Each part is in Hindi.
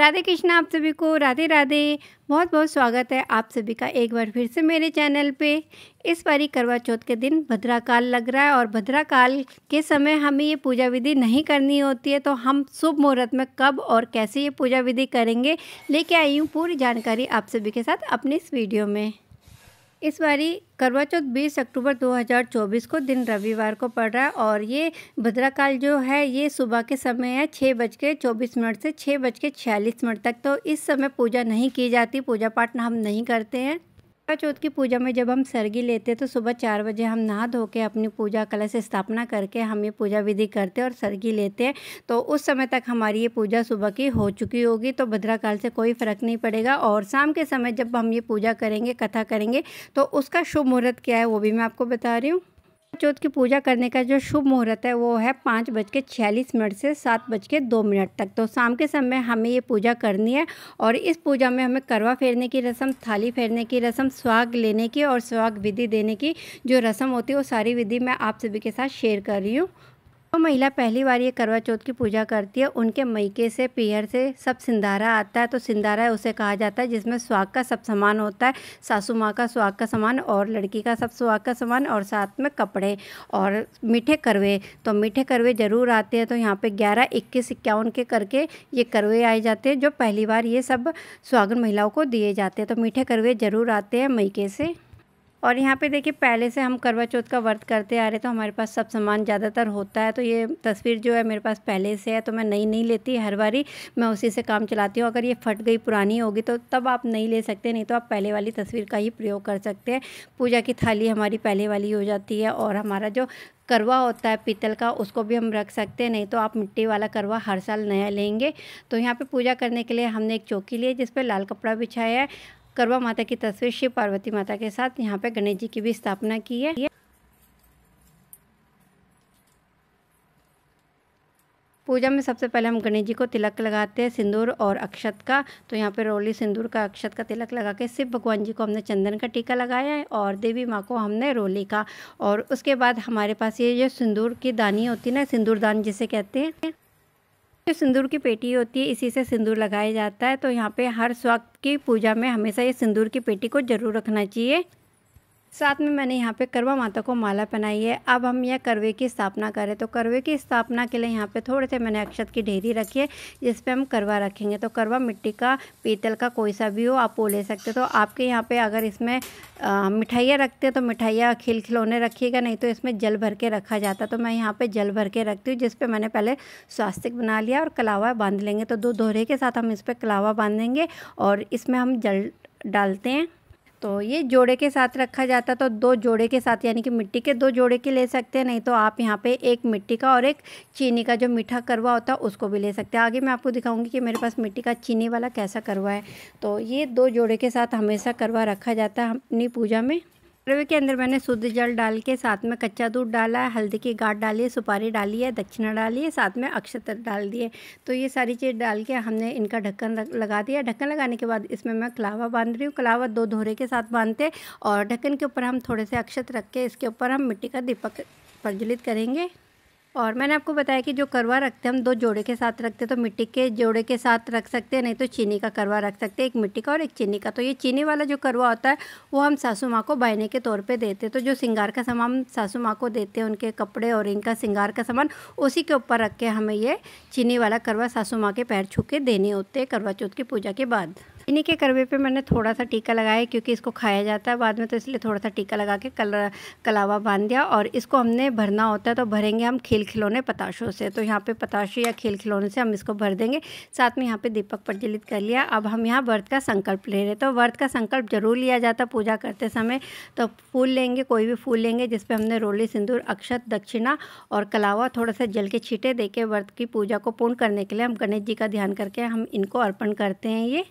राधे कृष्णा आप सभी को राधे राधे बहुत बहुत स्वागत है आप सभी का एक बार फिर से मेरे चैनल पे इस बारी करवा चौथ के दिन भद्रा काल लग रहा है और भद्रा काल के समय हमें ये पूजा विधि नहीं करनी होती है तो हम शुभ मुहूर्त में कब और कैसे ये पूजा विधि करेंगे लेके आई हूँ पूरी जानकारी आप सभी के साथ अपने इस वीडियो में इस बारी करवा चौथ बीस अक्टूबर 2024 को दिन रविवार को पड़ रहा है और ये भद्राकाल जो है ये सुबह के समय है छः बज के चौबीस मिनट से छः बज के छियालीस मिनट तक तो इस समय पूजा नहीं की जाती पूजा पाठ हम नहीं करते हैं करवा चौथ की पूजा में जब हम सरगी लेते हैं तो सुबह चार बजे हम नहा धो के अपनी पूजा कलश स्थापना करके हम ये पूजा विधि करते हैं और सरगी लेते हैं तो उस समय तक हमारी ये पूजा सुबह की हो चुकी होगी तो भद्राकाल से कोई फ़र्क नहीं पड़ेगा और शाम के समय जब हम ये पूजा करेंगे कथा करेंगे तो उसका शुभ मुहूर्त क्या है वो भी मैं आपको बता रही हूँ चौथ की पूजा करने का जो शुभ मुहूर्त है वो है पाँच बज के छियालीस मिनट से सात बज के दो मिनट तक तो शाम के समय हमें ये पूजा करनी है और इस पूजा में हमें करवा फेरने की रस्म थाली फेरने की रस्म स्वाग लेने की और स्वाग विधि देने की जो रस्म होती है वो सारी विधि मैं आप सभी के साथ शेयर कर रही हूँ जो महिला पहली बार ये करवा चौथ की पूजा करती है उनके मैके से पीहर से सब सिंधारा आता है तो सिंधारा उसे कहा जाता है जिसमें स्वाग का सब सामान होता है सासू माँ का स्वाग का सामान और लड़की का सब स्वाग का सामान और साथ में कपड़े और मीठे करवे तो मीठे करवे ज़रूर आते हैं तो यहाँ पे ग्यारह इक्कीस इक्यावन के करके ये करवे आए जाते हैं जो पहली बार ये सब स्वागन महिलाओं को दिए जाते हैं तो मीठे करवे ज़रूर आते हैं मैके से और यहाँ पे देखिए पहले से हम करवा चौथ का व्रत करते आ रहे तो हमारे पास सब सामान ज़्यादातर होता है तो ये तस्वीर जो है मेरे पास पहले से है तो मैं नई नहीं लेती हर बारी मैं उसी से काम चलाती हूँ अगर ये फट गई पुरानी होगी तो तब आप नहीं ले सकते नहीं तो आप पहले वाली तस्वीर का ही प्रयोग कर सकते हैं पूजा की थाली हमारी पहले वाली हो जाती है और हमारा जो करवा होता है पीतल का उसको भी हम रख सकते हैं नहीं तो आप मिट्टी वाला करवा हर साल नया लेंगे तो यहाँ पे पूजा करने के लिए हमने एक चौकी ली है जिस पर लाल कपड़ा बिछाया है करवा माता की तस्वीर शिव पार्वती माता के साथ यहाँ पे गणेश जी की भी स्थापना की है पूजा में सबसे पहले हम गणेश जी को तिलक लगाते हैं सिंदूर और अक्षत का तो यहाँ पे रोली सिंदूर का अक्षत का तिलक लगा के शिव भगवान जी को हमने चंदन का टीका लगाया है और देवी माँ को हमने रोली का और उसके बाद हमारे पास ये जो सिंदूर की दानी होती है ना सिंदूर दान जिसे कहते हैं जो सिंदूर की पेटी होती है इसी से सिंदूर लगाया जाता है तो यहाँ पे हर स्वक्त की पूजा में हमेशा ये सिंदूर की पेटी को जरूर रखना चाहिए साथ में मैंने यहाँ पे करवा माता को माला पहनाई है अब हम यह करवे की स्थापना करें तो करवे की स्थापना के लिए यहाँ पे थोड़े से मैंने अक्षत की ढेरी रखी है जिस पे हम करवा रखेंगे तो करवा मिट्टी का पीतल का कोई सा भी हो आप वो ले सकते हो तो आपके यहाँ पे अगर इसमें मिठाइयाँ रखते हैं तो मिठाइयाँ खिल खिलौने रखिएगा नहीं तो इसमें जल भर के रखा जाता तो मैं यहाँ पर जल भर के रखती हूँ जिसपे मैंने पहले स्वास्तिक बना लिया और कलावा बांध लेंगे तो दो दोहरे के साथ हम इस पर कलावा बांधेंगे और इसमें हम जल डालते हैं तो ये जोड़े के साथ रखा जाता तो दो जोड़े के साथ यानी कि मिट्टी के दो जोड़े के ले सकते हैं नहीं तो आप यहाँ पे एक मिट्टी का और एक चीनी का जो मीठा करवा होता है उसको भी ले सकते हैं आगे मैं आपको दिखाऊंगी कि मेरे पास मिट्टी का चीनी वाला कैसा करवा है तो ये दो जोड़े के साथ हमेशा करवा रखा जाता है अपनी पूजा में रवे के अंदर मैंने शुद्ध जल डाल के साथ में कच्चा दूध डाला है हल्दी की गाठ डाली है सुपारी डाली है दक्षिणा डाली है साथ में अक्षत डाल दिए तो ये सारी चीज़ डाल के हमने इनका ढक्कन लगा दिया ढक्कन लगाने के बाद इसमें मैं कलावा बांध रही हूँ कलावा दो धोरे के साथ बांधते और ढक्कन के ऊपर हम थोड़े से अक्षत रख के इसके ऊपर हम मिट्टी का दीपक प्रज्वलित करेंगे और मैंने आपको बताया कि जो करवा रखते हैं हम दो जोड़े के साथ रखते हैं तो मिट्टी के जोड़े के साथ रख सकते हैं नहीं तो चीनी का करवा रख सकते हैं एक मिट्टी का और एक चीनी का तो ये चीनी वाला जो करवा होता है वो हम सासू माँ को बहने के तौर पर देते हैं तो जो सिंगार का सामान सासू माँ को देते हैं उनके कपड़े और इनका सिंगार का सामान उसी के ऊपर रख के हमें ये चीनी वाला करवा सासू माँ के पैर छू के देने होते हैं करवा चौथ की पूजा के बाद इन्हीं के करवे पे मैंने थोड़ा सा टीका लगाया क्योंकि इसको खाया जाता है बाद में तो इसलिए थोड़ा सा टीका लगा के कल कलावा बांध दिया और इसको हमने भरना होता है तो भरेंगे हम खेल खिलौने पताशों से तो यहाँ पे पताशे या खेल खिलौने से हम इसको भर देंगे साथ में यहाँ पे दीपक प्रज्वलित कर लिया अब हम यहाँ व्रत का संकल्प ले रहे तो व्रत का संकल्प जरूर लिया जाता पूजा करते समय तो फूल लेंगे कोई भी फूल लेंगे जिसपे हमने रोली सिंदूर अक्षत दक्षिणा और कलावा थोड़ा सा जल के छीटे दे के व्रत की पूजा को पूर्ण करने के लिए हम गणेश जी का ध्यान करके हम इनको अर्पण करते हैं ये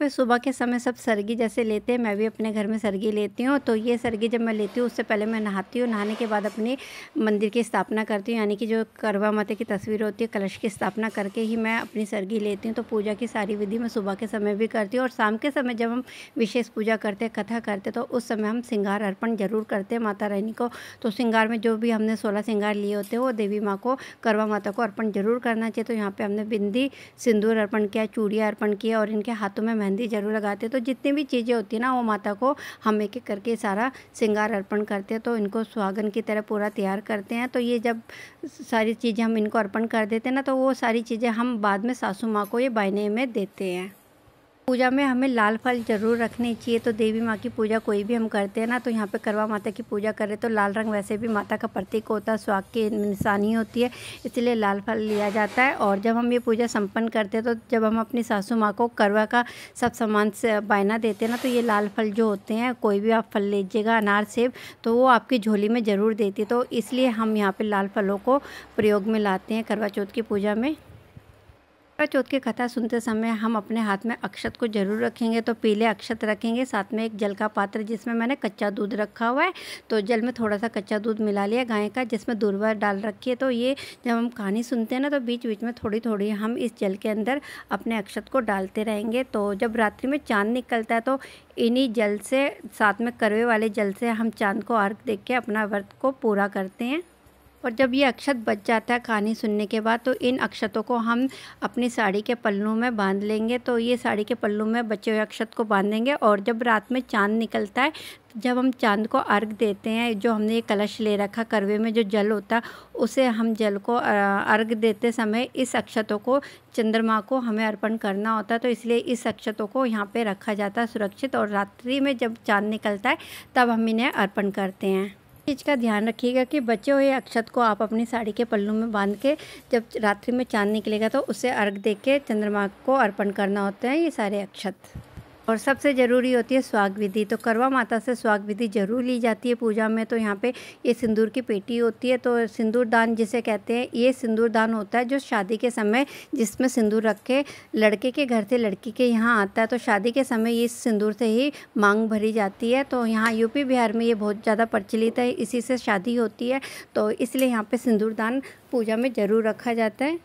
पे सुबह के समय सब सरगी जैसे लेते हैं मैं भी अपने घर में सरगी लेती हूँ तो ये सरगी जब मैं लेती हूँ उससे पहले मैं नहाती हूँ नहाने के बाद अपनी मंदिर की स्थापना करती हूँ यानी कि जो करवा माता की तस्वीर होती है कलश की स्थापना करके ही मैं अपनी सरगी लेती हूँ तो पूजा की सारी विधि मैं सुबह के समय भी करती हूँ और शाम के समय जब हम विशेष पूजा करते हैं कथा करते तो उस समय हम श्रृंगार अर्पण जरूर करते हैं माता रानी को तो श्रृंगार में जो भी हमने सोलह श्रृंगार लिए होते हैं वो देवी माँ को करवा माता को अर्पण जरूर करना चाहिए तो यहाँ पर हमने बिंदी सिंदूर अर्पण किया चूड़िया अर्पण किया और इनके हाथों में मेहंदी ज़रूर लगाते हैं तो जितनी भी चीज़ें होती हैं ना वो माता को हम एक एक करके सारा श्रृंगार अर्पण करते हैं तो इनको सुहागन की तरह पूरा तैयार करते हैं तो ये जब सारी चीज़ें हम इनको अर्पण कर देते हैं ना तो वो सारी चीज़ें हम बाद में सासू माँ को ये बाइने में देते हैं पूजा में हमें लाल फल जरूर रखने चाहिए तो देवी माँ की पूजा कोई भी हम करते हैं ना तो यहाँ पे करवा माता की पूजा कर रहे तो लाल रंग वैसे भी माता का प्रतीक होता है स्वाग की निशानी होती है इसलिए लाल फल लिया जाता है और जब हम ये पूजा संपन्न करते हैं तो जब हम अपनी सासू माँ को करवा का सब सामान से बायना देते हैं ना तो ये लाल फल जो होते हैं कोई भी आप फल लीजिएगा अनार सेब तो वो आपकी झोली में ज़रूर देती है तो इसलिए हम यहाँ पर लाल फलों को प्रयोग में लाते हैं करवा चौथ की पूजा में करवा चौथ की कथा सुनते समय हम अपने हाथ में अक्षत को जरूर रखेंगे तो पीले अक्षत रखेंगे साथ में एक जल का पात्र जिसमें मैंने कच्चा दूध रखा हुआ है तो जल में थोड़ा सा कच्चा दूध मिला लिया गाय का जिसमें दूरवा डाल रखी है तो ये जब हम कहानी सुनते हैं ना तो बीच बीच में थोड़ी थोड़ी हम इस जल के अंदर अपने अक्षत को डालते रहेंगे तो जब रात्रि में चाँद निकलता है तो इन्हीं जल से साथ में करवे वाले जल से हम चाँद को अर्घ देख के अपना व्रत को पूरा करते हैं और जब ये अक्षत बच जाता है कहानी सुनने के बाद तो इन अक्षतों को हम अपनी साड़ी के पल्लू में बांध लेंगे तो ये साड़ी के पल्लू में बचे हुए अक्षत को बांधेंगे और जब रात में चांद निकलता है जब हम चांद को अर्घ देते हैं जो हमने ये कलश ले रखा करवे में जो जल होता है उसे हम जल को अर्घ देते समय इस अक्षतों को चंद्रमा को हमें अर्पण करना होता है तो इसलिए इस अक्षतों को यहाँ पर रखा जाता है सुरक्षित और रात्रि में जब चाँद निकलता है तब हम इन्हें अर्पण करते हैं चीज़ का ध्यान रखिएगा कि बचे हुए अक्षत को आप अपनी साड़ी के पल्लू में बांध के जब रात्रि में चांद निकलेगा तो उसे अर्घ दे के चंद्रमा को अर्पण करना होता है ये सारे अक्षत और सबसे ज़रूरी होती है स्वाग विधि तो करवा माता से स्वाग विधि जरूर ली जाती है पूजा में तो यहाँ पे ये सिंदूर की पेटी होती है तो सिंदूर दान जिसे कहते हैं ये सिंदूर दान होता है जो शादी के समय जिसमें सिंदूर रख के लड़के के घर से लड़की के यहाँ आता है तो शादी के समय इस सिंदूर से ही मांग भरी जाती है तो यहाँ यूपी बिहार में ये बहुत ज़्यादा प्रचलित है इसी से शादी होती है तो इसलिए यहाँ पर सिंदूर दान पूजा में ज़रूर रखा जाता है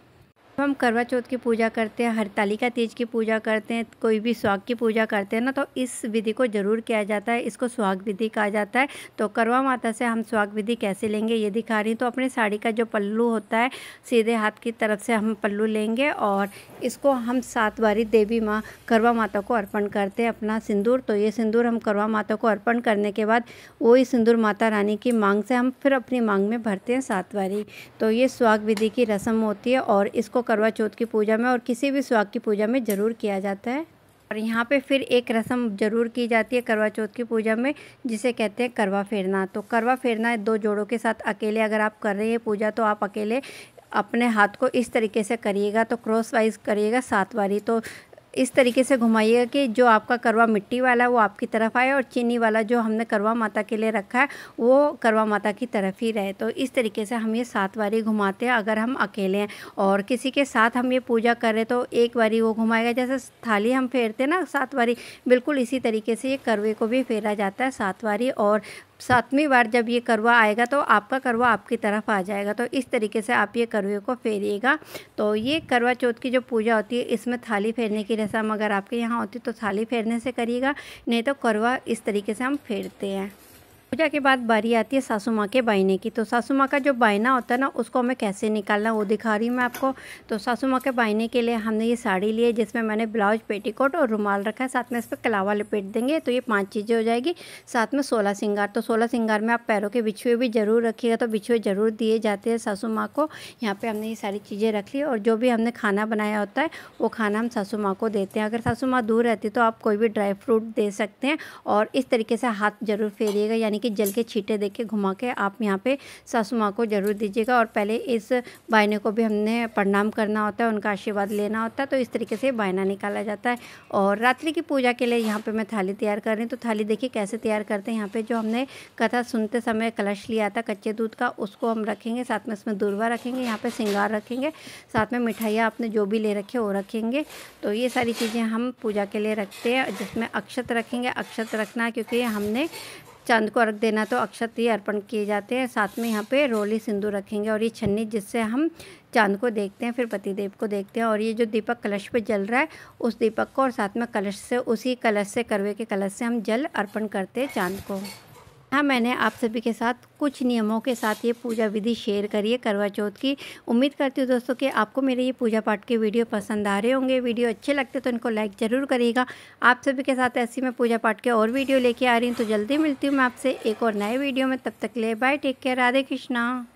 हम करवा चौथ की पूजा करते हैं हरतालिका तीज की पूजा करते हैं कोई भी स्वाग की पूजा करते हैं ना तो इस विधि को जरूर किया जाता है इसको स्वाग विधि कहा जाता है तो करवा माता से हम स्वाग विधि कैसे लेंगे ये दिखा रही तो अपने साड़ी का जो पल्लू होता है सीधे हाथ की तरफ से हम पल्लू लेंगे और इसको हम सात बारी देवी माँ करवा माता को अर्पण करते हैं अपना सिंदूर तो ये सिंदूर हम करवा माता को अर्पण करने के बाद वही सिंदूर माता रानी की मांग से हम फिर अपनी मांग में भरते हैं सात बारी तो ये स्वाग विधि की रस्म होती है और इसको करवा चौथ की पूजा में और किसी भी सुहाग की पूजा में ज़रूर किया जाता है और यहाँ पे फिर एक रस्म ज़रूर की जाती है करवा चौथ की पूजा में जिसे कहते हैं करवा फेरना तो करवा फेरना दो जोड़ों के साथ अकेले अगर आप कर रहे हैं पूजा तो आप अकेले अपने हाथ को इस तरीके से करिएगा तो क्रॉस वाइज करिएगा सात बारी तो इस तरीके से घुमाइएगा कि जो आपका करवा मिट्टी वाला है वो आपकी तरफ आए और चीनी वाला जो हमने करवा माता के लिए रखा है वो करवा माता की तरफ ही रहे तो इस तरीके से हम ये सात बारी घुमाते हैं अगर हम अकेले हैं और किसी के साथ हम ये पूजा कर रहे तो एक बारी वो घुमाएगा जैसे थाली हम फेरते ना सात बारी बिल्कुल इसी तरीके से ये करवे को भी फेरा जाता है सात बारी और सातवीं बार जब ये करवा आएगा तो आपका करवा आपकी तरफ आ जाएगा तो इस तरीके से आप ये करवे को फेरिएगा तो ये करवा चौथ की जो पूजा होती है इसमें थाली फेरने की रस्म अगर आपके यहाँ होती तो थाली फेरने से करिएगा नहीं तो करवा इस तरीके से हम फेरते हैं पूजा के बाद बारी आती है सासू माँ के बाइने की तो सासू माँ का जो बाइना होता है ना उसको हमें कैसे निकालना वो दिखा रही हूँ मैं आपको तो सासू माँ के बाइने के लिए हमने ये साड़ी ली है जिसमें मैंने ब्लाउज पेटीकोट और रुमाल रखा है साथ में इस पर कलावा लपेट देंगे तो ये पाँच चीज़ें हो जाएगी साथ में सोलह सिंगार तो सोलह सिंगार में आप पैरों के बिछुए भी ज़रूर रखिएगा तो बिछुए ज़रूर दिए जाते हैं सासू माँ को यहाँ पर हमने ये सारी चीज़ें रख ली और जो भी हमने खाना बनाया होता है वो खाना हम सासू माँ को देते हैं अगर सासू माँ दूर रहती तो आप कोई भी ड्राई फ्रूट दे सकते हैं और इस तरीके से हाथ ज़रूर फेरिएगा यानी यानी कि जल के छींटे देके घुमा के आप यहाँ पे सासू माँ को ज़रूर दीजिएगा और पहले इस बायने को भी हमने प्रणाम करना होता है उनका आशीर्वाद लेना होता है तो इस तरीके से बायना निकाला जाता है और रात्रि की पूजा के लिए यहाँ पर मैं थाली तैयार कर रही हूँ तो थाली देखिए कैसे तैयार करते हैं यहाँ पर जो हमने कथा सुनते समय कलश लिया था कच्चे दूध का उसको हम रखेंगे साथ में उसमें दूरवा रखेंगे यहाँ पर सिंगार रखेंगे साथ में मिठाइयाँ आपने जो भी ले रखे वो रखेंगे तो ये सारी चीज़ें हम पूजा के लिए रखते हैं जिसमें अक्षत रखेंगे अक्षत रखना क्योंकि हमने चांद को अर्घ देना तो अक्षत ही अर्पण किए जाते हैं साथ में यहाँ पे रोली सिंदूर रखेंगे और ये छन्नी जिससे हम चांद को देखते हैं फिर पतिदेव को देखते हैं और ये जो दीपक कलश पे जल रहा है उस दीपक को और साथ में कलश से उसी कलश से करवे के कलश से हम जल अर्पण करते हैं चांद को हाँ मैंने आप सभी के साथ कुछ नियमों के साथ ये पूजा विधि शेयर करिए करवा चौथ की उम्मीद करती हूँ दोस्तों कि आपको मेरे ये पूजा पाठ के वीडियो पसंद आ रहे होंगे वीडियो अच्छे लगते तो इनको लाइक ज़रूर करिएगा आप सभी के साथ ऐसी मैं पूजा पाठ के और वीडियो लेके आ रही हूँ तो जल्दी मिलती हूँ मैं आपसे एक और नए वीडियो में तब तक ले bye take care Radhe Krishna